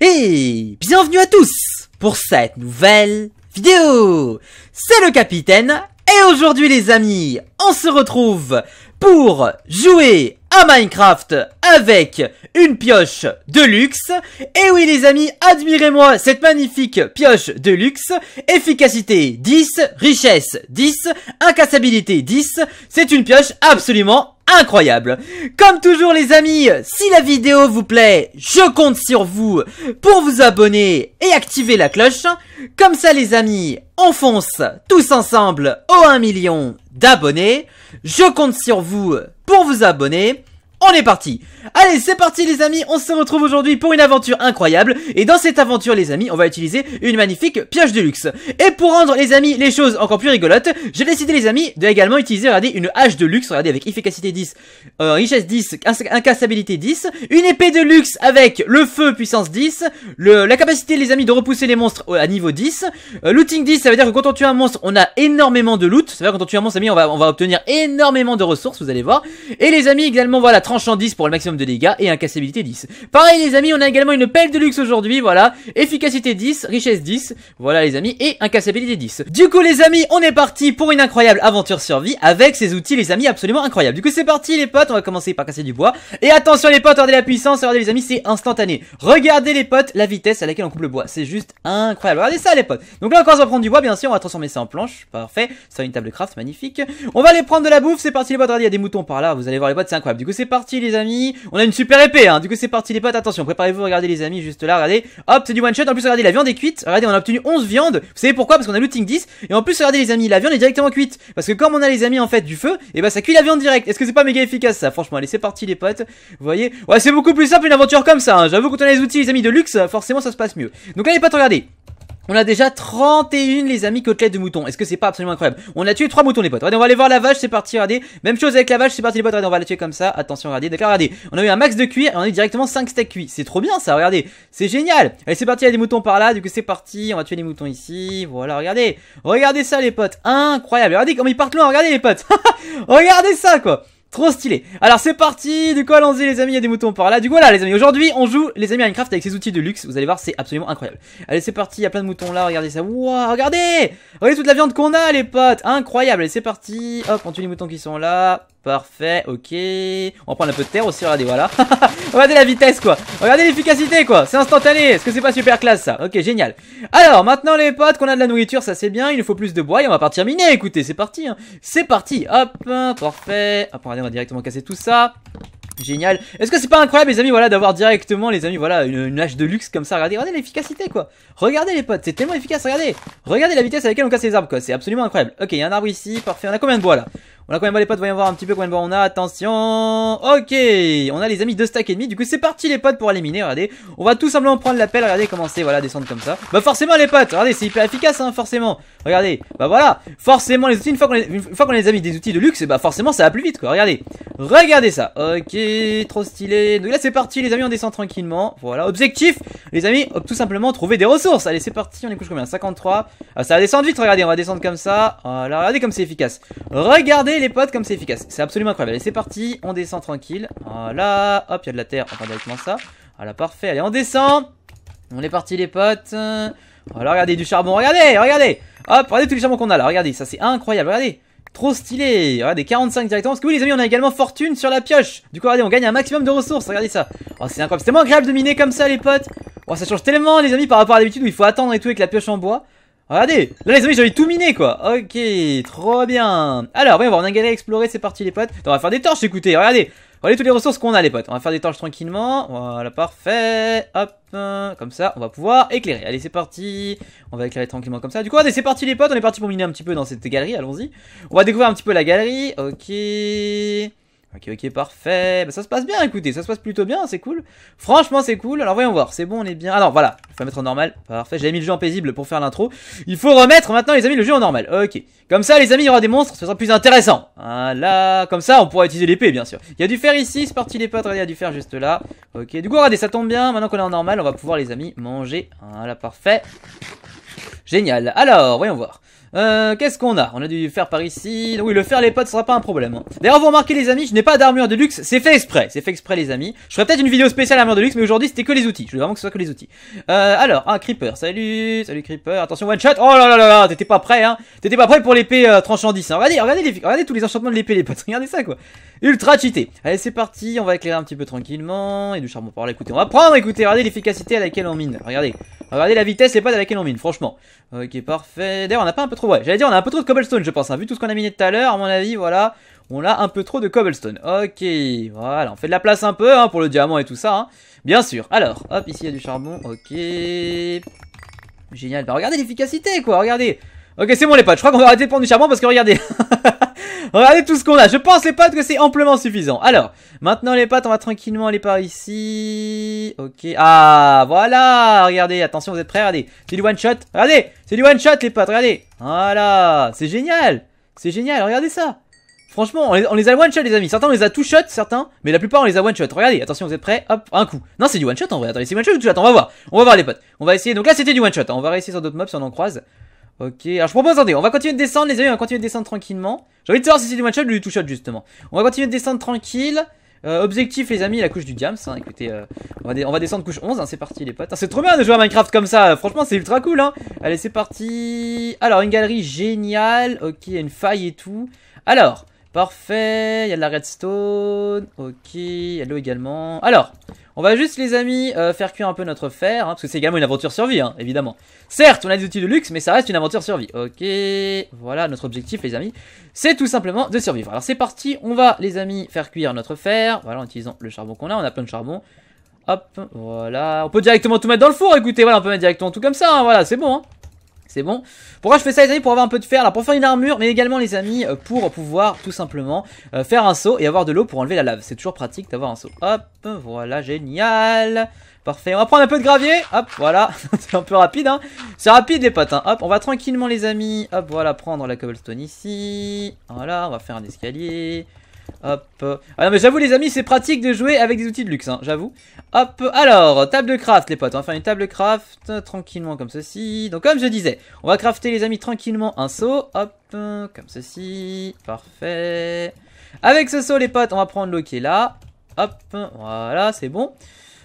Et bienvenue à tous pour cette nouvelle vidéo C'est le capitaine et aujourd'hui les amis, on se retrouve pour jouer à Minecraft avec une pioche de luxe. Et oui les amis, admirez-moi cette magnifique pioche de luxe. Efficacité 10, richesse 10, incassabilité 10. C'est une pioche absolument incroyable. Comme toujours les amis, si la vidéo vous plaît, je compte sur vous pour vous abonner et activer la cloche. Comme ça les amis, on fonce tous ensemble au 1 million d'abonnés. Je compte sur vous pour vous abonner on est parti Allez, c'est parti les amis, on se retrouve aujourd'hui pour une aventure incroyable et dans cette aventure les amis, on va utiliser une magnifique pioche de luxe. Et pour rendre les amis les choses encore plus rigolotes, j'ai décidé les amis de également utiliser, regardez, une hache de luxe, regardez, avec efficacité 10, euh, richesse 10, incassabilité 10, une épée de luxe avec le feu puissance 10, le, la capacité les amis de repousser les monstres euh, à niveau 10, euh, looting 10, ça veut dire que quand on tue un monstre, on a énormément de loot, ça veut dire que quand on tue un monstre, amis, on va, on va obtenir énormément de ressources, vous allez voir. Et les amis également, voilà, tranchant 10 pour le maximum de dégâts et incassabilité 10. Pareil les amis, on a également une pelle de luxe aujourd'hui, voilà. Efficacité 10, richesse 10, voilà les amis, et incassabilité 10. Du coup les amis, on est parti pour une incroyable aventure survie avec ces outils les amis absolument incroyables. Du coup c'est parti les potes, on va commencer par casser du bois. Et attention les potes, regardez la puissance, regardez les amis, c'est instantané. Regardez les potes, la vitesse à laquelle on coupe le bois, c'est juste incroyable. Regardez ça les potes. Donc là encore on va prendre du bois, bien sûr, on va transformer ça en planche, parfait. Ça une table de craft, magnifique. On va aller prendre de la bouffe, c'est parti les potes, regardez, il y a des moutons par là, vous allez voir les potes, c'est incroyable. Du coup c'est parti les amis. On a une super épée, hein. du coup c'est parti les potes, attention, préparez-vous, regardez les amis, juste là, regardez. Hop, c'est du one shot, en plus regardez, la viande est cuite, regardez, on a obtenu 11 viandes, vous savez pourquoi Parce qu'on a looting 10, et en plus regardez les amis, la viande est directement cuite, parce que comme on a les amis en fait du feu, et eh bah ben, ça cuit la viande direct. Est-ce que c'est pas méga efficace ça Franchement, allez, c'est parti les potes, vous voyez Ouais, c'est beaucoup plus simple une aventure comme ça, j'avoue hein. j'avoue quand on a les outils les amis de luxe, forcément ça se passe mieux. Donc allez les potes, regardez. On a déjà 31 les amis côtelettes de moutons, Est-ce que c'est pas absolument incroyable On a tué trois moutons les potes. Regardez, on va aller voir la vache, c'est parti, regardez. Même chose avec la vache, c'est parti les potes. Regardez, on va la tuer comme ça. Attention, regardez. D'accord, regardez. On a eu un max de cuir et on a eu directement 5 steaks cuits. C'est trop bien ça, regardez. C'est génial. Allez, c'est parti, il y a des moutons par là. Du coup, c'est parti. On va tuer les moutons ici. Voilà, regardez. Regardez ça les potes. Incroyable. Regardez comme ils partent loin, regardez les potes. regardez ça quoi. Trop stylé. Alors c'est parti, du coup allons-y les amis, il y a des moutons par là. Du coup voilà les amis, aujourd'hui on joue les amis Minecraft avec ces outils de luxe, vous allez voir c'est absolument incroyable. Allez c'est parti, il y a plein de moutons là, regardez ça. Waouh, regardez Regardez toute la viande qu'on a les potes, incroyable. Allez c'est parti, hop on tue les moutons qui sont là. Parfait, ok. On va prendre un peu de terre aussi, regardez, voilà. regardez la vitesse, quoi. Regardez l'efficacité, quoi. C'est instantané. Est-ce que c'est pas super classe, ça Ok, génial. Alors, maintenant, les potes, qu'on a de la nourriture, ça c'est bien. Il nous faut plus de bois et on va partir miner. Écoutez, c'est parti. Hein. C'est parti. Hop, parfait. Hop, regardez, on va directement casser tout ça. Génial. Est-ce que c'est pas incroyable, les amis, voilà, d'avoir directement, les amis, voilà, une, hache de luxe comme ça. Regardez, regardez l'efficacité, quoi. Regardez, les potes, c'est tellement efficace, regardez. Regardez la vitesse avec laquelle on casse les arbres, quoi. C'est absolument incroyable. Ok, il y a un arbre ici, parfait. On a combien de bois, là on a même, les potes, voyons voir un petit peu combien de on a, attention Ok, on a les amis deux stacks et demi, du coup c'est parti les potes pour aller miner. regardez. On va tout simplement prendre l'appel, regardez comment c'est, voilà, descendre comme ça. Bah forcément les potes, regardez, c'est hyper efficace, hein, forcément. Regardez, bah voilà, forcément les outils, une fois qu'on les, une qu'on les a mis des outils de luxe, bah forcément ça va plus vite quoi, regardez. Regardez ça, ok, trop stylé. Donc là c'est parti les amis, on descend tranquillement, voilà. Objectif, les amis, tout simplement trouver des ressources. Allez c'est parti, on est couche combien 53. Ah, ça va descendre vite, regardez, on va descendre comme ça. Voilà, regardez comme c'est efficace. Regardez les potes comme c'est efficace. C'est absolument incroyable. Allez, c'est parti. On descend tranquille. Voilà. Hop, il y a de la terre. On va directement ça. Voilà, parfait. Allez, on descend. On est parti les potes. Voilà, regardez du charbon. Regardez, regardez. Hop, regardez tous les charbons qu'on a là. Regardez, ça c'est incroyable. Regardez. Trop stylé Regardez, 45 directement. Parce que oui, les amis, on a également fortune sur la pioche. Du coup, regardez, on gagne un maximum de ressources. Regardez ça. Oh, c'est incroyable. C'est tellement agréable de miner comme ça, les potes. Oh, ça change tellement, les amis, par rapport à d'habitude où il faut attendre et tout avec la pioche en bois. Regardez Là les amis j'avais tout miné quoi Ok, trop bien Alors voyons voir, on a galéré à explorer, c'est parti les potes. On va faire des torches écoutez, regardez Regardez toutes les ressources qu'on a les potes. On va faire des torches tranquillement. Voilà, parfait. Hop, euh, comme ça, on va pouvoir éclairer. Allez, c'est parti. On va éclairer tranquillement comme ça. Du coup, allez, c'est parti les potes. On est parti pour miner un petit peu dans cette galerie, allons-y. On va découvrir un petit peu la galerie. Ok... Ok, ok, parfait. Bah, ça se passe bien, écoutez, ça se passe plutôt bien, c'est cool. Franchement, c'est cool. Alors, voyons voir, c'est bon, on est bien. Alors, voilà, il faut mettre en normal. Parfait, j'avais mis le jeu en paisible pour faire l'intro. Il faut remettre maintenant, les amis, le jeu en normal. Ok, comme ça, les amis, il y aura des monstres, ce sera plus intéressant. Voilà, comme ça, on pourra utiliser l'épée, bien sûr. Il y a du fer ici, c'est parti, les potes, il y a du fer juste là. Ok, du coup, regardez, ça tombe bien. Maintenant qu'on est en normal, on va pouvoir, les amis, manger. Voilà, parfait. Génial. Alors, voyons voir. Euh, qu'est-ce qu'on a On a du fer par ici. Oui, le fer les potes sera pas un problème. D'ailleurs, vous remarquez les amis, je n'ai pas d'armure de luxe. C'est fait exprès. C'est fait exprès les amis. Je ferai peut-être une vidéo spéciale armure de luxe, mais aujourd'hui c'était que les outils. Je veux vraiment que ce soit que les outils. Euh, alors, un ah, creeper. Salut, salut creeper. Attention one shot. Oh là là là là, t'étais pas prêt hein. T'étais pas prêt pour l'épée euh, tranchant 10. Hein. Regardez, regardez, les... regardez tous les enchantements de l'épée les potes. Regardez ça quoi. Ultra cheaté. Allez, c'est parti. On va éclairer un petit peu tranquillement et du charbon pour là. Écoutez, on va prendre. Écoutez, regardez l'efficacité à laquelle on mine. Regardez, regardez la vitesse les potes à laquelle on mine. Franchement. Ok, parfait. D'ailleurs, on pas un peu trop Ouais, J'allais dire, on a un peu trop de cobblestone, je pense. Hein. Vu tout ce qu'on a miné tout à l'heure, à mon avis, voilà, on a un peu trop de cobblestone. Ok, voilà, on fait de la place un peu hein, pour le diamant et tout ça. Hein. Bien sûr. Alors, hop, ici, il y a du charbon. Ok. Génial. Bah, regardez l'efficacité, quoi. Regardez. Ok, c'est bon les potes, je crois qu'on va arrêter de prendre du charbon parce que regardez. regardez tout ce qu'on a. Je pense les potes que c'est amplement suffisant. Alors, maintenant les potes, on va tranquillement aller par ici. Ok. Ah, voilà. Regardez, attention, vous êtes prêts, regardez. C'est du one shot. Regardez, c'est du one shot les potes, regardez. Voilà, c'est génial. C'est génial, regardez ça. Franchement, on les, a one shot les amis. Certains on les a two shot, certains, mais la plupart on les a one shot. Regardez, attention, vous êtes prêts Hop, un coup. Non, c'est du one shot en vrai. Attendez, c'est one shot ou two shot On va voir. On va voir les potes. On va essayer. Donc là, c'était du one shot. Hein. On va réessayer sur d'autres mobs on en croise. Ok, alors je propose, attendez, on va continuer de descendre les amis, on va continuer de descendre tranquillement. J'ai envie de savoir si c'est du one-shot ou du two-shot justement. On va continuer de descendre tranquille. Euh, objectif les amis, la couche du diams, hein, écoutez, euh, on, va descendre couche 11, hein, c'est parti les potes. c'est trop bien de jouer à Minecraft comme ça, franchement c'est ultra cool. Hein. Allez c'est parti. Alors une galerie géniale, ok, il y a une faille et tout. Alors, parfait, il y a de la redstone, ok, il également. Alors, on va juste, les amis, euh, faire cuire un peu notre fer, hein, parce que c'est également une aventure survie, hein, évidemment. Certes, on a des outils de luxe, mais ça reste une aventure survie. Ok, voilà notre objectif, les amis. C'est tout simplement de survivre. Alors c'est parti, on va, les amis, faire cuire notre fer. Voilà, en utilisant le charbon qu'on a, on a plein de charbon. Hop, voilà. On peut directement tout mettre dans le four, écoutez, voilà, on peut mettre directement tout comme ça, hein. voilà, c'est bon. Hein c'est bon. Pourquoi je fais ça les amis Pour avoir un peu de fer, là, pour faire une armure, mais également les amis, euh, pour pouvoir tout simplement euh, faire un saut et avoir de l'eau pour enlever la lave. C'est toujours pratique d'avoir un saut. Hop, voilà, génial Parfait, on va prendre un peu de gravier, hop, voilà, c'est un peu rapide, hein. C'est rapide les potes, hein. Hop, on va tranquillement les amis, hop, voilà, prendre la cobblestone ici, voilà, on va faire un escalier, Hop. Ah non, mais j'avoue, les amis, c'est pratique de jouer avec des outils de luxe, hein, j'avoue. Hop. Alors, table de craft, les potes. On va faire une table de craft euh, tranquillement comme ceci. Donc, comme je disais, on va crafter, les amis, tranquillement un seau. Hop. Euh, comme ceci. Parfait. Avec ce seau, les potes, on va prendre l'eau qui est là. Hop. Voilà, c'est bon.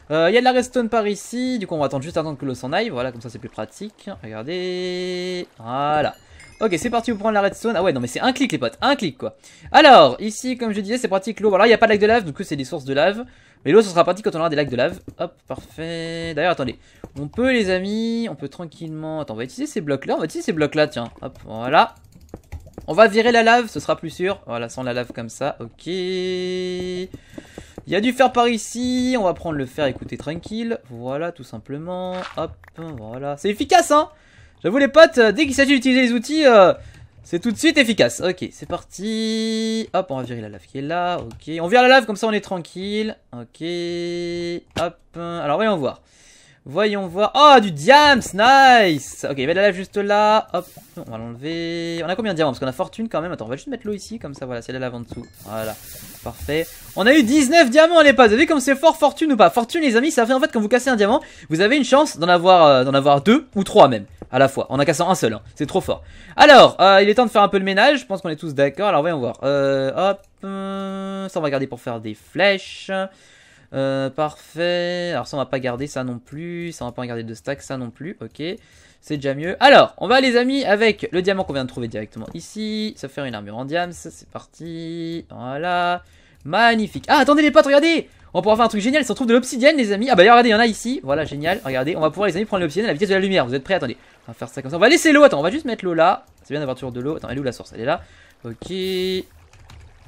Euh, il y a de la redstone par ici, du coup on va attendre juste attendre que l'eau s'en aille, voilà comme ça c'est plus pratique, regardez, voilà. Ok, c'est parti pour prendre la redstone. Ah ouais, non, mais c'est un clic, les potes. Un clic, quoi. Alors, ici, comme je disais, c'est pratique l'eau. voilà il n'y a pas de lac de lave, donc coup, c'est des sources de lave. Mais l'eau, ce sera pratique quand on aura des lacs de lave. Hop, parfait. D'ailleurs, attendez. On peut, les amis, on peut tranquillement... Attends, on va utiliser ces blocs-là. On va utiliser ces blocs-là, tiens. Hop, voilà. On va virer la lave, ce sera plus sûr. Voilà, sans la lave comme ça. Ok. Il y a du fer par ici, on va prendre le fer, écoutez, tranquille. Voilà, tout simplement. Hop, voilà. C'est efficace, hein J'avoue les potes, euh, dès qu'il s'agit d'utiliser les outils, euh, c'est tout de suite efficace. Ok, c'est parti. Hop, on va virer la lave qui est là. Ok, on vire la lave, comme ça on est tranquille. Ok, hop. Alors voyons voir. Voyons voir. Oh, du diams, nice Ok, il y juste là. Hop, on va l'enlever. On a combien de diamants Parce qu'on a fortune quand même. Attends, on va juste mettre l'eau ici, comme ça, voilà, c'est là lave en dessous. Voilà, parfait. On a eu 19 diamants, les pas. Vous avez vu comme c'est fort, fortune ou pas Fortune, les amis, ça fait en fait quand vous cassez un diamant, vous avez une chance d'en avoir, euh, d'en avoir deux ou trois même, à la fois, en en cassant un seul. Hein. C'est trop fort. Alors, euh, il est temps de faire un peu le ménage. Je pense qu'on est tous d'accord. Alors, voyons voir. Euh, hop, euh, ça on va garder pour faire des flèches. Euh, parfait. Alors ça on va pas garder ça non plus. Ça on va pas garder de stack ça non plus. Ok. C'est déjà mieux. Alors, on va les amis avec le diamant qu'on vient de trouver directement ici. Ça fait une armure en diams. C'est parti. Voilà. Magnifique. Ah, attendez les potes, regardez On pourra faire un truc génial, ça se trouve de l'obsidienne les amis. Ah bah regardez, il y en a ici. Voilà, génial. Regardez, on va pouvoir les amis prendre l'obsidienne à la vitesse de la lumière. Vous êtes prêts Attendez. On va faire ça comme ça. On va laisser l'eau. Attends, on va juste mettre l'eau là. C'est bien d'avoir toujours de l'eau. Attends, elle est où la source Elle est là. Ok.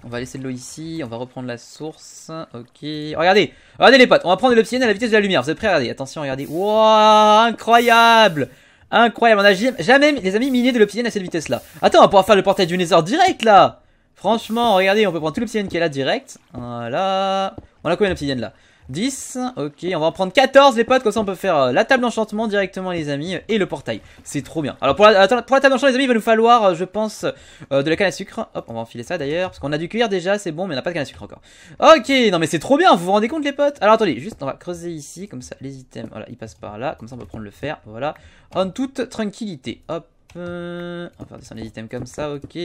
On va laisser de l'eau ici, on va reprendre la source. Ok. Regardez Regardez les potes, on va prendre de l'obsidienne à la vitesse de la lumière. Vous êtes prêts Regardez, attention, regardez. Wouah Incroyable Incroyable, on a jamais, les amis, miné de l'obsidienne à cette vitesse-là. Attends, on va pouvoir faire le portail du Nether direct, là Franchement, regardez, on peut prendre tout l'obsidienne qui est là direct. Voilà. On a combien d'obsidienne, là 10, ok, on va en prendre 14 les potes, comme ça on peut faire euh, la table d'enchantement directement les amis, et le portail, c'est trop bien. Alors pour la, table d'enchantement les amis, il va nous falloir, euh, je pense, euh, de la canne à sucre, hop, on va enfiler ça d'ailleurs, parce qu'on a du cuir déjà, c'est bon, mais on n'a pas de canne à sucre encore. Ok, non mais c'est trop bien, vous vous rendez compte les potes Alors attendez, juste on va creuser ici, comme ça les items, voilà, ils passent par là, comme ça on peut prendre le fer, voilà, en toute tranquillité, hop, euh, on va faire descendre les items comme ça, ok.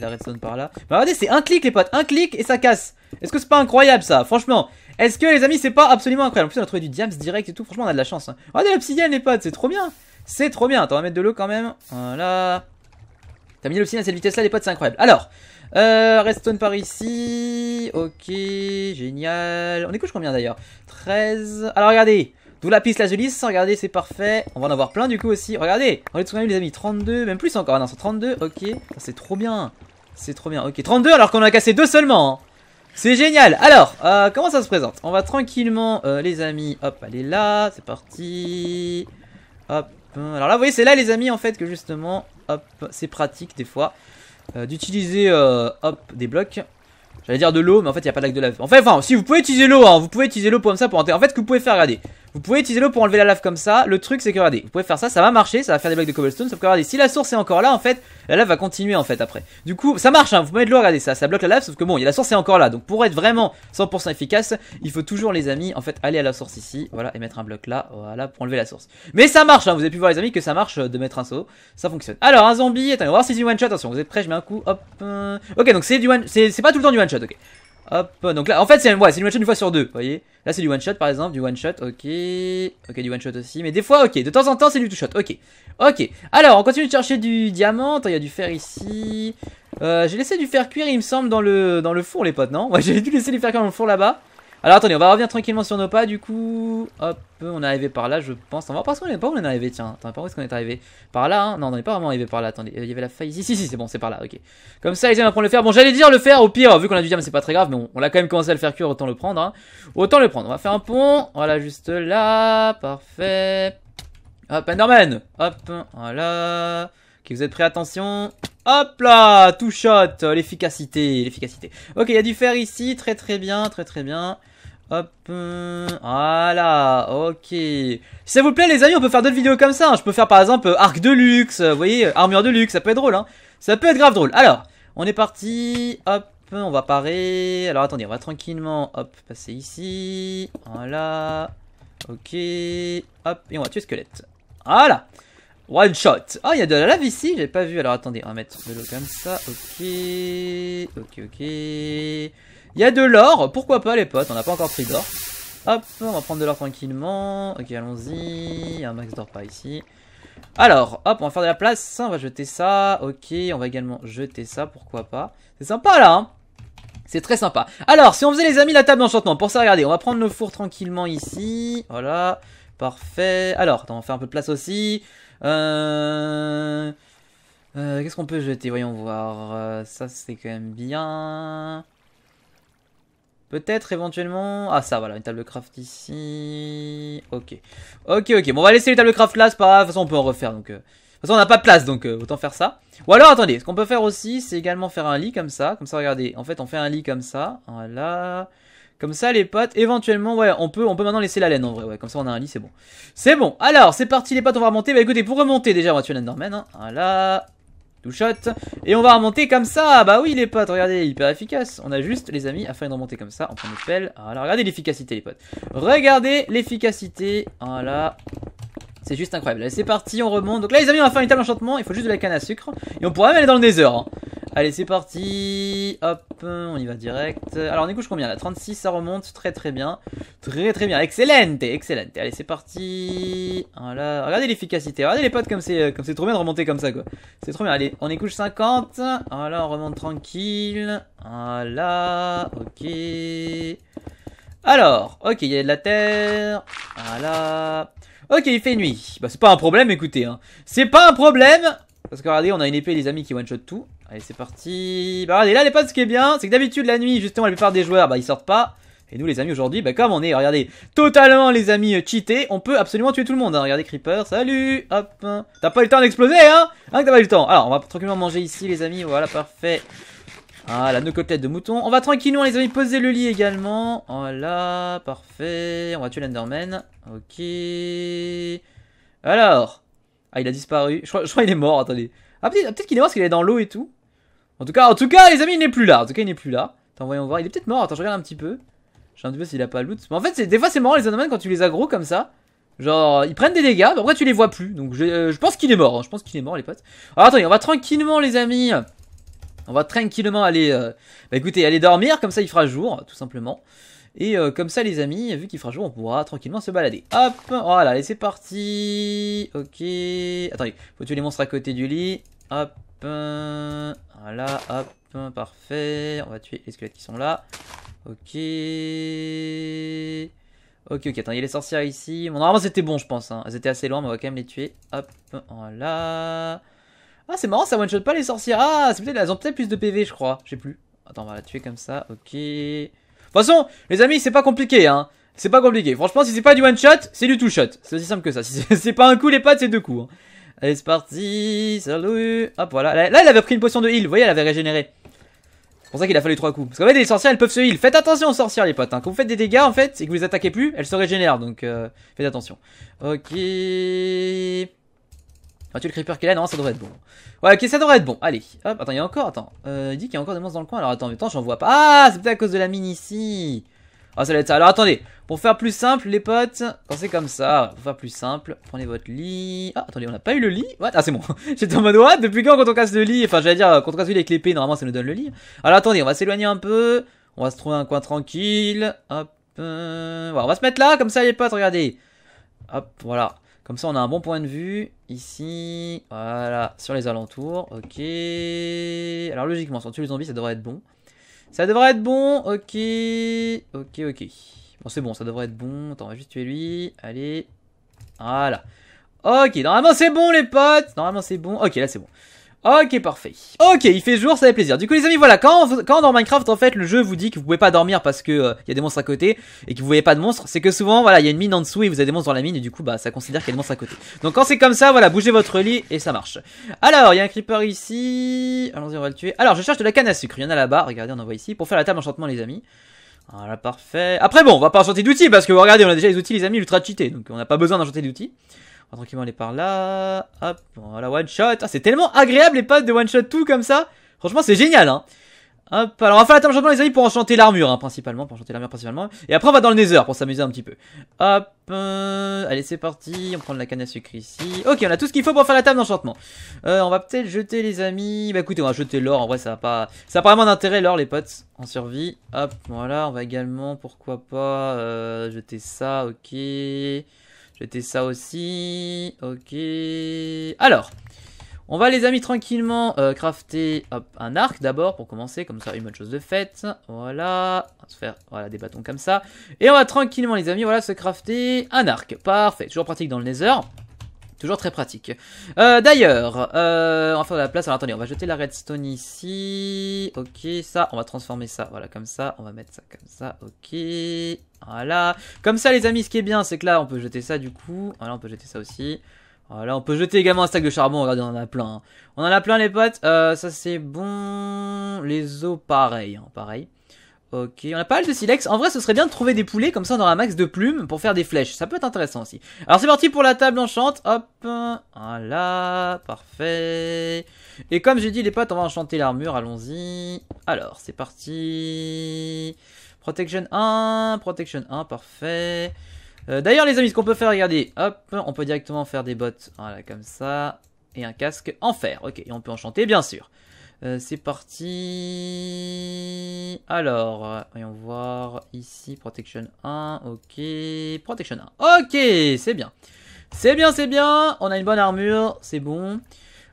La redstone par là. Bah regardez, c'est un clic les potes, un clic et ça casse. Est-ce que c'est pas incroyable ça Franchement, est-ce que les amis, c'est pas absolument incroyable En plus, on a trouvé du diams direct et tout. Franchement, on a de la chance. Hein. Regardez l'obsidienne les potes, c'est trop bien. C'est trop bien. Attends, on va mettre de l'eau quand même. Voilà. T'as mis l'obsidienne à cette vitesse là, les potes, c'est incroyable. Alors, euh, redstone par ici. Ok, génial. On est combien d'ailleurs 13. Alors regardez. D'où la piste sans regardez, c'est parfait. On va en avoir plein du coup aussi. Regardez, on est les amis, 32, même plus encore. Ah non, c'est 32, ok. C'est trop bien. C'est trop bien, ok. 32 alors qu'on a cassé deux seulement. Hein. C'est génial. Alors, euh, comment ça se présente On va tranquillement, euh, les amis. Hop, allez là, c'est parti. Hop. Alors là, vous voyez, c'est là les amis en fait que justement, hop, c'est pratique des fois. Euh, d'utiliser, hop, des blocs. J'allais dire de l'eau, mais en fait, il n'y a pas de lac de lave. Enfin, enfin, si vous pouvez utiliser l'eau, hein. vous pouvez utiliser l'eau comme ça pour entrer. En fait, ce que vous pouvez faire, regardez. Vous pouvez utiliser l'eau pour enlever la lave comme ça. Le truc, c'est que regardez, vous pouvez faire ça, ça va marcher, ça va faire des blocs de cobblestone. Sauf que regardez, si la source est encore là, en fait, la lave va continuer en fait après. Du coup, ça marche, hein, vous pouvez de l'eau, regardez ça, ça bloque la lave. Sauf que bon, la source est encore là. Donc pour être vraiment 100% efficace, il faut toujours, les amis, en fait, aller à la source ici, voilà, et mettre un bloc là, voilà, pour enlever la source. Mais ça marche, hein, vous avez pu voir, les amis, que ça marche euh, de mettre un saut, Ça fonctionne. Alors, un zombie, attendez, on va voir si c'est du one shot. Attention, vous êtes prêts, je mets un coup, hop. Euh, ok, donc c'est du one, c'est pas tout le temps du one shot, ok. Hop, donc là, en fait, c'est ouais, une one shot une fois sur deux, vous voyez. Là, c'est du one shot par exemple, du one shot, ok. Ok, du one shot aussi, mais des fois, ok. De temps en temps, c'est du two shot, ok. Ok, alors on continue de chercher du diamant. Il y a du fer ici. Euh, j'ai laissé du fer cuire, il me semble, dans le, dans le four, les potes, non Ouais, j'ai dû laisser du fer cuire dans le four là-bas. Alors attendez, on va revenir tranquillement sur nos pas du coup. Hop, on est arrivé par là, je pense. On va parce qu'on est pas où on est arrivé, tiens. par où ce qu'on est arrivé Par là, hein Non, on n'est pas vraiment arrivé par là. Attendez, euh, il y avait la faille ici. Si, si, c'est bon, c'est par là, ok. Comme ça, ils aiment prendre le fer. Bon, j'allais dire le faire. au pire, vu qu'on a du diamant, c'est pas très grave, mais on, on l'a quand même commencé à le faire cuire, autant le prendre. Hein. Autant le prendre. On va faire un pont. Voilà, juste là. Parfait. Hop, Enderman Hop, voilà. Ok, vous êtes prêts, attention. Hop là Two shot L'efficacité, l'efficacité. Ok, il y a du fer ici, très très bien, très très bien. Hop, euh, voilà, ok. Si ça vous plaît les amis, on peut faire d'autres vidéos comme ça. Hein. Je peux faire par exemple euh, arc de luxe, euh, vous voyez, armure de luxe, ça peut être drôle. Hein. Ça peut être grave drôle. Alors, on est parti, hop, on va parer. Alors attendez, on va tranquillement, hop, passer ici. Voilà, ok, hop, et on va tuer squelette. Voilà, one shot. Oh, il y a de la lave ici, j'ai pas vu. Alors attendez, on va mettre de l'eau comme ça, ok, ok, ok. Il y a de l'or, pourquoi pas les potes, on n'a pas encore pris d'or. Hop, on va prendre de l'or tranquillement. Ok, allons-y. Il y a un max d'or par ici. Alors, hop, on va faire de la place. On va jeter ça. Ok, on va également jeter ça, pourquoi pas. C'est sympa là, hein c'est très sympa. Alors, si on faisait les amis la table d'enchantement, pour ça, regardez, on va prendre le four tranquillement ici. Voilà, parfait. Alors, attends, on faire un peu de place aussi. Euh... euh qu'est-ce qu'on peut jeter Voyons voir. Euh, ça, c'est quand même bien. Peut-être éventuellement... Ah ça voilà, une table de craft ici... Ok. Ok, ok. Bon, on va laisser les tables craft là, c'est pas grave. De toute façon, on peut en refaire. Donc, euh, De toute façon, on n'a pas de place, donc euh, autant faire ça. Ou alors, attendez, ce qu'on peut faire aussi, c'est également faire un lit comme ça. Comme ça, regardez. En fait, on fait un lit comme ça. Voilà. Comme ça, les potes, éventuellement, ouais, on peut, on peut maintenant laisser la laine en vrai. Ouais, comme ça, on a un lit, c'est bon. C'est bon. Alors, c'est parti, les potes, on va remonter. Bah écoutez, pour remonter déjà, on va tuer l'Enderman. Hein. Voilà shot. Et on va remonter comme ça. Ah bah oui, les potes, regardez, hyper efficace. On a juste, les amis, afin de remonter comme ça, en prend ah regardez l'efficacité, les potes. Regardez l'efficacité. Voilà. Ah c'est juste incroyable. Allez, c'est parti, on remonte. Donc là, les amis, on va faire une table d'enchantement, Il faut juste de la canne à sucre. Et on pourra même aller dans le nether. Hein. Allez, c'est parti. Hop, on y va direct. Alors, on écoute combien là 36, ça remonte. Très, très bien. Très, très bien. Excellente, excellente. Allez, c'est parti. Voilà. Regardez l'efficacité. Regardez les potes comme c'est comme c'est trop bien de remonter comme ça, quoi. C'est trop bien. Allez, on est 50. Voilà, on remonte tranquille. Voilà. Ok. Alors, ok, il y a de la terre. Voilà. Ok, il fait nuit. Bah, c'est pas un problème, écoutez. Hein. C'est pas un problème Parce que regardez, on a une épée, les amis, qui one-shot tout. Allez, c'est parti. Bah, regardez, là, les potes, ce qui est bien, c'est que d'habitude, la nuit, justement, la plupart des joueurs, bah, ils sortent pas. Et nous, les amis, aujourd'hui, bah, comme on est, regardez, totalement, les amis, euh, cheatés, on peut absolument tuer tout le monde. Hein. Regardez, Creeper, salut, hop. Hein. T'as pas eu le temps d'exploser, hein Hein, que t'as pas eu le temps. Alors, on va tranquillement manger ici, les amis, voilà, parfait la nos côtelettes de mouton. On va tranquillement, les amis, poser le lit également. Voilà, parfait. On va tuer l'Enderman. Ok. Alors. Ah, il a disparu. Je crois, qu'il est mort, attendez. Ah, peut-être qu'il est mort parce qu'il est dans l'eau et tout. En tout cas, en tout cas, les amis, il n'est plus là. En tout cas, il n'est plus là. Attends, voyons voir. Il est peut-être mort. Attends, je regarde un petit peu. Je un petit peu s'il a pas loot. Mais en fait, des fois, c'est marrant, les Enderman, quand tu les aggro comme ça. Genre, ils prennent des dégâts, mais après, tu les vois plus. Donc, je, euh, pense qu'il est mort. Hein. Je pense qu'il est mort, les potes. Alors, attendez, on va tranquillement, les amis. On va tranquillement aller, euh, bah écoutez, aller dormir, comme ça il fera jour, tout simplement. Et euh, comme ça, les amis, vu qu'il fera jour, on pourra tranquillement se balader. Hop, voilà, allez, c'est parti. Ok, attendez, faut tuer les monstres à côté du lit. Hop, euh, voilà, hop, parfait. On va tuer les squelettes qui sont là. Ok. Ok, ok, attends, il y a les sorcières ici. Bon, normalement, c'était bon, je pense. Hein. Elles étaient assez loin, mais on va quand même les tuer. Hop, voilà. Ah, c'est marrant, ça one-shot pas les sorcières. Ah, c'est peut-être, elles ont peut-être plus de PV, je crois. Je sais plus. Attends, on va la tuer comme ça. Ok. De toute façon, les amis, c'est pas compliqué, hein. C'est pas compliqué. Franchement, si c'est pas du one-shot, c'est du two-shot. C'est aussi simple que ça. Si c'est pas un coup, les potes c'est deux coups. Hein. Allez, c'est parti. Salut. Hop, voilà. Là, elle avait pris une potion de heal. Vous voyez, elle avait régénéré. C'est pour ça qu'il a fallu trois coups. Parce qu'en fait, les sorcières, elles peuvent se heal. Faites attention aux sorcières, les potes. Hein. Quand vous faites des dégâts, en fait, et que vous les attaquez plus, elles se régénèrent. Donc, euh, faites attention. Ok. On tu le creeper qu'il est non, ça devrait être bon. Ouais, ok, ça devrait être bon. Allez, hop, attends, il y a encore, attends. Euh, il dit qu'il y a encore des monstres dans le coin, alors attends, mais attends, j'en vois pas. Ah, c'est peut-être à cause de la mine ici. Ah, ça doit être ça. Alors attendez, pour faire plus simple, les potes, quand c'est comme ça, pour faire plus simple, prenez votre lit. Ah, attendez, on n'a pas eu le lit What Ah, c'est bon. J'étais en mode, what Depuis quand, quand on casse le lit Enfin, j'allais dire, euh, quand on casse le lit avec l'épée, normalement, ça nous donne le lit. Alors attendez, on va s'éloigner un peu. On va se trouver un coin tranquille. Hop. Euh, voilà, on va se mettre là, comme ça, les potes, regardez. Hop, voilà. Comme ça, on a un bon point de vue. Ici, voilà, sur les alentours. Ok. Alors, logiquement, si on les zombies, ça devrait être bon. Ça devrait être bon. Ok. Ok, ok. Bon, c'est bon, ça devrait être bon. Attends, on va juste tuer lui. Allez. Voilà. Ok, normalement, c'est bon, les potes. Normalement, c'est bon. Ok, là, c'est bon. Ok, parfait. Ok, il fait jour, ça fait plaisir. Du coup, les amis, voilà, quand, quand dans Minecraft, en fait, le jeu vous dit que vous pouvez pas dormir parce que euh, il y a des monstres à côté et que vous voyez pas de monstres, c'est que souvent, voilà, il y a une mine en dessous et vous avez des monstres dans la mine et du coup, bah, ça considère qu'il y a des monstres à côté. Donc, quand c'est comme ça, voilà, bougez votre lit et ça marche. Alors, il y a un creeper ici. Allons-y, on va le tuer. Alors, je cherche de la canne à sucre. Il y en a là-bas. Regardez, on en voit ici pour faire la table enchantement, les amis. Voilà, parfait. Après, bon, on va pas enchanter d'outils parce que regardez, on a déjà les outils, les amis, ultra cheatés. Donc, on n'a pas besoin d'enchanter d'outils. Ah, tranquillement tranquillement est par là. Hop, voilà, one shot. Ah, c'est tellement agréable les potes de one shot tout comme ça. Franchement, c'est génial, hein. Hop, alors on va faire la table d'enchantement les amis pour enchanter l'armure, hein, principalement, pour enchanter l'armure principalement. Et après on va dans le nether pour s'amuser un petit peu. Hop, euh, allez c'est parti, on prend de la canne à sucre ici. Ok, on a tout ce qu'il faut pour faire la table d'enchantement. Euh, on va peut-être jeter les amis, bah écoutez on va jeter l'or, en vrai ça va pas, ça a pas vraiment d'intérêt l'or les potes, en survie. Hop, voilà, on va également, pourquoi pas, euh, jeter ça, ok ça aussi. Ok. Alors, on va les amis tranquillement euh, crafter un arc d'abord pour commencer, comme ça une bonne chose de faite. Voilà, on va se faire voilà, des bâtons comme ça. Et on va tranquillement les amis voilà se crafter un arc. Parfait, toujours pratique dans le nether. Toujours très pratique. Euh, d'ailleurs, euh, on va faire de la place. Alors attendez, on va jeter la redstone ici. Ok, ça, on va transformer ça. Voilà, comme ça, on va mettre ça comme ça. Ok, voilà. Comme ça, les amis, ce qui est bien, c'est que là, on peut jeter ça du coup. Voilà, on peut jeter ça aussi. Voilà, on peut jeter également un stack de charbon. Regardez, on en a plein. Hein. On en a plein, les potes. Euh, ça, c'est bon. Les eaux, pareil. Hein, pareil. Ok, on a pas mal de silex. En vrai, ce serait bien de trouver des poulets, comme ça dans aura un max de plumes pour faire des flèches. Ça peut être intéressant aussi. Alors c'est parti pour la table enchante. Hop, voilà, parfait. Et comme j'ai dit les potes, on va enchanter l'armure, allons-y. Alors, c'est parti. Protection 1, Protection 1, parfait. Euh, d'ailleurs les amis, ce qu'on peut faire, regardez, hop, on peut directement faire des bottes, voilà, comme ça. Et un casque en fer, ok, et on peut enchanter, bien sûr. Euh, c'est parti. Alors, voyons voir ici. Protection 1, ok. Protection 1, ok, c'est bien. C'est bien, c'est bien. On a une bonne armure, c'est bon.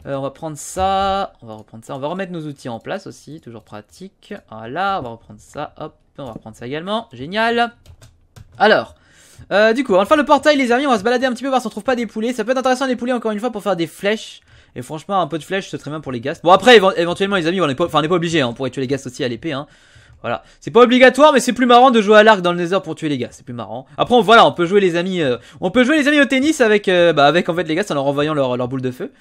Euh, on va prendre ça, on va reprendre ça, on va remettre nos outils en place aussi, toujours pratique. Voilà, on va reprendre ça, hop, on va reprendre ça également, génial. Alors, euh, du coup, on va faire le portail les amis, on va se balader un petit peu voir si on trouve pas des poulets. Ça peut être intéressant les poulets encore une fois pour faire des flèches. Et franchement, un peu de flèche, c'est très bien pour les gars. Bon, après, éventuellement, les amis, on n'est pas, enfin, on pas obligé. on hein, pourrait tuer les ghasts aussi à l'épée. Hein. Voilà. C'est pas obligatoire, mais c'est plus marrant de jouer à l'arc dans le Nether pour tuer les gars. C'est plus marrant. Après, voilà, on peut jouer les amis, euh, on peut jouer les amis au tennis avec, euh, bah, avec en fait les gars en leur envoyant leur, leur boule de feu.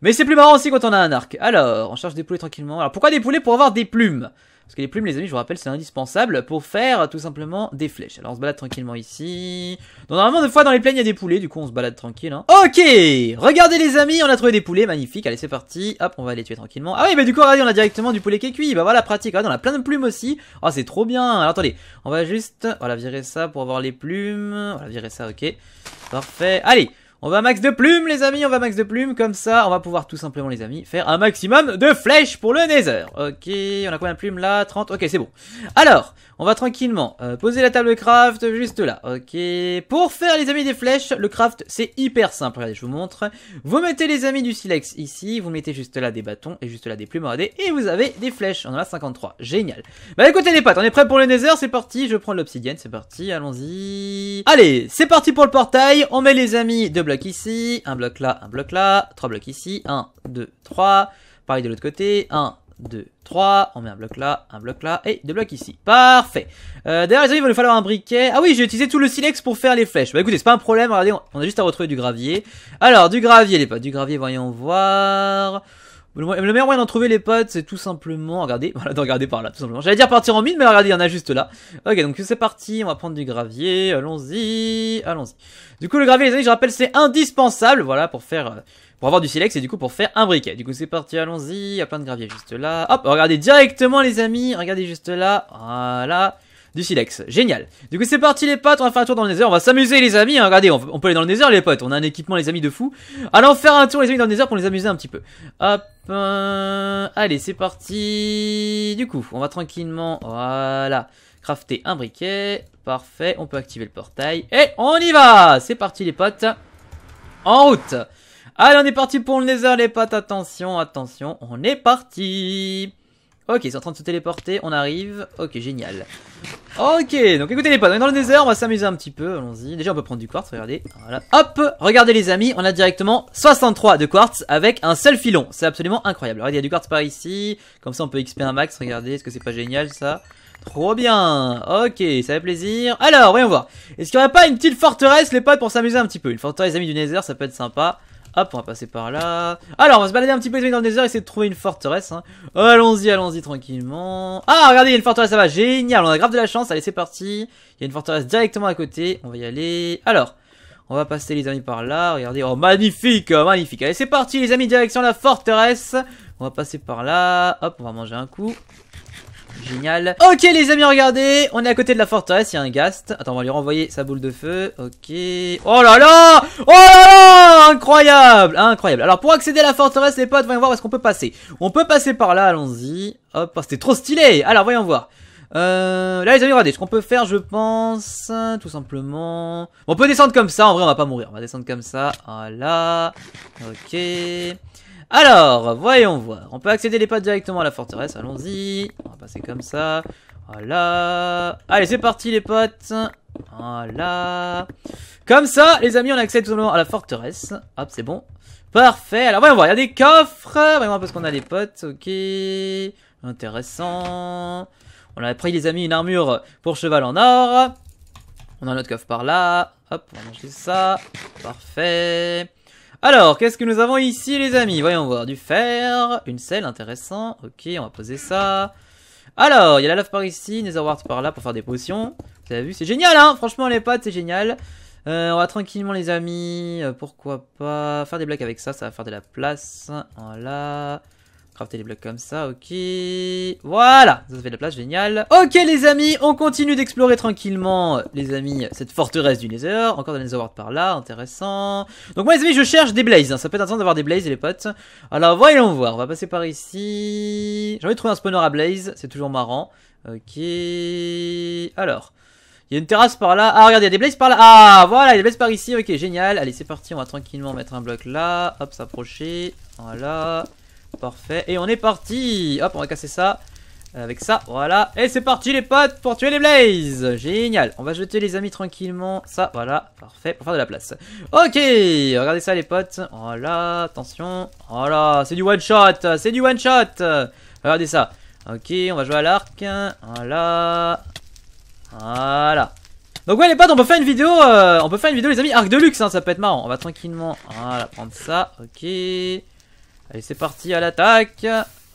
Mais c'est plus marrant aussi quand on a un arc. Alors, on charge des poulets tranquillement. Alors, pourquoi des poulets pour avoir des plumes parce que les plumes, les amis, je vous rappelle, c'est indispensable pour faire tout simplement des flèches. Alors on se balade tranquillement ici. Donc normalement, des fois dans les plaines, il y a des poulets, du coup on se balade tranquille. Hein. Ok Regardez les amis, on a trouvé des poulets, magnifique. Allez, c'est parti. Hop, on va les tuer tranquillement. Ah oui, mais du coup, regardez, on a directement du poulet qui est cuit. Bah voilà, pratique. on a plein de plumes aussi. Oh, c'est trop bien. Alors attendez, on va juste, voilà, virer ça pour avoir les plumes. Voilà, virer ça, ok. Parfait. Allez on va max de plumes, les amis, on va max de plumes, comme ça, on va pouvoir tout simplement, les amis, faire un maximum de flèches pour le nether. Ok, on a combien de plumes là 30, ok, c'est bon. Alors, on va tranquillement euh, poser la table de craft juste là, ok. Pour faire, les amis, des flèches, le craft, c'est hyper simple, regardez, je vous montre. Vous mettez, les amis, du silex ici, vous mettez juste là des bâtons et juste là des plumes radées, et vous avez des flèches, on en a 53, génial. Bah écoutez les potes on est prêt pour le nether, c'est parti, je prends l'obsidienne, c'est parti, allons-y. Allez, c'est parti pour le portail, on met les amis de bloc ici, un bloc là, un bloc là, trois blocs ici, 1, 2, 3. Pareil de l'autre côté, 1, 2, 3, on met un bloc là, un bloc là, et deux blocs ici. Parfait euh, D'ailleurs les amis, il va nous falloir un briquet. Ah oui, j'ai utilisé tout le silex pour faire les flèches. Bah écoutez, c'est pas un problème, regardez, on a juste à retrouver du gravier. Alors, du gravier, les potes, du gravier, voyons voir. Le meilleur moyen d'en trouver les potes, c'est tout simplement, regardez, voilà, de regarder par là, tout simplement. J'allais dire partir en mine, mais regardez, il y en a juste là. Ok, donc c'est parti, on va prendre du gravier, allons-y, allons-y. Du coup, le gravier, les amis, je rappelle, c'est indispensable, voilà, pour faire, euh, pour avoir du silex et du coup pour faire un briquet. Du coup, c'est parti, allons-y, il y a plein de gravier juste là. Hop, regardez directement, les amis, regardez juste là, voilà du silex. Génial. Du coup, c'est parti les potes, on va faire un tour dans le Nether, on va s'amuser les amis. Hein. Regardez, on, peut aller dans le Nether les potes, on a un équipement les amis de fou. Allons faire un tour les amis dans le Nether pour les amuser un petit peu. Hop. Euh, allez, c'est parti. Du coup, on va tranquillement, voilà, crafter un briquet. Parfait, on peut activer le portail. Et on y va C'est parti les potes. En route Allez, on est parti pour le Nether les potes. Attention, attention, on est parti. Ok, ils sont en train de se téléporter, on arrive. Ok, génial. Ok, donc écoutez les potes, on est dans le désert, on va s'amuser un petit peu, allons-y. Déjà on peut prendre du quartz, regardez. Voilà. Hop, regardez les amis, on a directement 63 de quartz avec un seul filon. C'est absolument incroyable. Regardez, il y a du quartz par ici, comme ça on peut XP un max, regardez, est-ce que c'est pas génial ça Trop bien Ok, ça fait plaisir. Alors, voyons voir. Est-ce qu'il y aurait pas une petite forteresse, les potes, pour s'amuser un petit peu Une forteresse amis du Nether, ça peut être sympa. Hop, on va passer par là. Alors, on va se balader un petit peu les amis dans le désert, essayer de trouver une forteresse. Hein. Euh, allons-y, allons-y tranquillement. Ah, regardez, il y a une forteresse ça va, Génial, on a grave de la chance. Allez, c'est parti. Il y a une forteresse directement à côté. On va y aller. Alors, on va passer les amis par là. Regardez, oh, magnifique, oh, magnifique. Allez, c'est parti les amis, direction la forteresse. On va passer par là. Hop, on va manger un coup. Génial. Ok les amis, regardez, on est à côté de la forteresse, il y a un ghast. Attends, on va lui renvoyer sa boule de feu. Ok. Oh là là Oh là là Incroyable Incroyable. Alors pour accéder à la forteresse, les potes, voyons voir est-ce qu'on peut passer. On peut passer par là, allons-y. Hop, oh, c'était trop stylé Alors voyons voir. Euh, là les amis regardez ce qu'on peut faire je pense tout simplement on peut descendre comme ça en vrai on va pas mourir on va descendre comme ça voilà ok alors, voyons voir. On peut accéder les potes directement à la forteresse. Allons-y. On va passer comme ça. Voilà. Allez, c'est parti les potes. Voilà. Comme ça, les amis, on accède tout simplement à la forteresse. Hop, c'est bon. Parfait. Alors, voyons voir. Il y a des coffres. Voyons voir parce qu'on a les potes. Ok. Intéressant. On a pris, les amis, une armure pour cheval en or. On a notre coffre par là. Hop, on va manger ça. Parfait. Alors, qu'est-ce que nous avons ici, les amis Voyons voir. Du fer, une selle, intéressant. Ok, on va poser ça. Alors, il y a la lave par ici, Nether par là pour faire des potions. Vous avez vu, c'est génial, hein Franchement, les potes, c'est génial. Euh, on va tranquillement, les amis. Euh, pourquoi pas faire des blagues avec ça Ça va faire de la place. Voilà. Crafter les blocs comme ça, ok. Voilà, ça fait de la place, génial. Ok les amis, on continue d'explorer tranquillement, les amis, cette forteresse du Nether. Encore des Nether par là, intéressant. Donc moi les amis, je cherche des blazes. Ça peut être intéressant d'avoir des blazes les potes. Alors voyons voir, on va passer par ici. J'ai envie de trouver un spawner à blaze, c'est toujours marrant. Ok, alors... Il y a une terrasse par là. Ah, regardez, il y a des blazes par là. Ah, voilà, il y a des blazes par ici. Ok, génial. Allez, c'est parti. On va tranquillement mettre un bloc là. Hop, s'approcher. Voilà. Parfait. Et on est parti Hop, on va casser ça. Avec ça, voilà. Et c'est parti les potes pour tuer les Blaze Génial. On va jeter les amis tranquillement. Ça, voilà. Parfait pour faire de la place. Ok. Regardez ça les potes. Voilà. Attention. Voilà. C'est du one shot. C'est du one shot. Regardez ça. Ok. On va jouer à l'arc. Voilà. Voilà. Donc ouais les potes, on peut faire une vidéo, euh, on peut faire une vidéo les amis, arc de luxe, hein. ça peut être marrant. On va tranquillement, voilà, prendre ça, ok. Allez, c'est parti à l'attaque.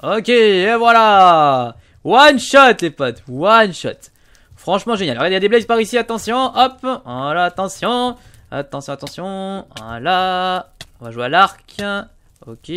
Ok, et voilà. One shot, les potes. One shot. Franchement génial. Regardez, il y a des blazes par ici. Attention. Hop. Voilà, attention. Attention, attention. Voilà. On va jouer à l'arc. Ok.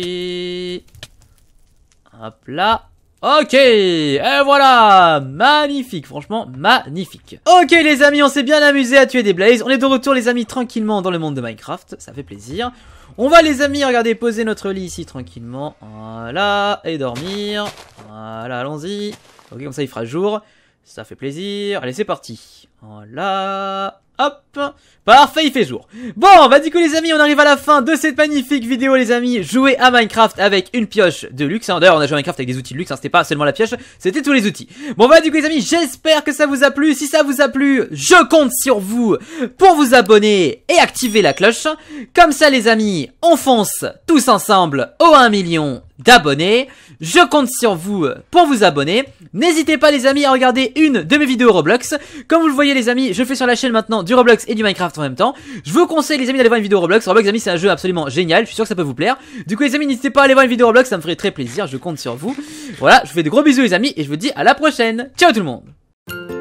Hop là. Ok, et voilà Magnifique, franchement, magnifique Ok les amis, on s'est bien amusé à tuer des blazes on est de retour les amis tranquillement dans le monde de Minecraft, ça fait plaisir on va les amis, regardez, poser notre lit ici tranquillement. Voilà, et dormir. Voilà, allons-y. Ok, comme ça il fera jour. Ça fait plaisir. Allez, c'est parti. Voilà. Hop Parfait, il fait jour. Bon, bah du coup les amis, on arrive à la fin de cette magnifique vidéo les amis. Jouer à Minecraft avec une pioche de luxe. Hein. D'ailleurs, on a joué à Minecraft avec des outils de luxe, hein. c'était pas seulement la pioche, c'était tous les outils. Bon bah du coup les amis, j'espère que ça vous a plu. Si ça vous a plu, je compte sur vous pour vous abonner et activer la cloche. Comme ça les amis, on fonce tous ensemble au 1 million d'abonnés. Je compte sur vous pour vous abonner. N'hésitez pas les amis à regarder une de mes vidéos Roblox. Comme vous le voyez les amis, je fais sur la chaîne maintenant du Roblox et du Minecraft en même temps. Je vous conseille les amis d'aller voir une vidéo Roblox. Roblox amis c'est un jeu absolument génial, je suis sûr que ça peut vous plaire. Du coup les amis n'hésitez pas à aller voir une vidéo Roblox, ça me ferait très plaisir, je compte sur vous. Voilà, je vous fais de gros bisous les amis et je vous dis à la prochaine. Ciao tout le monde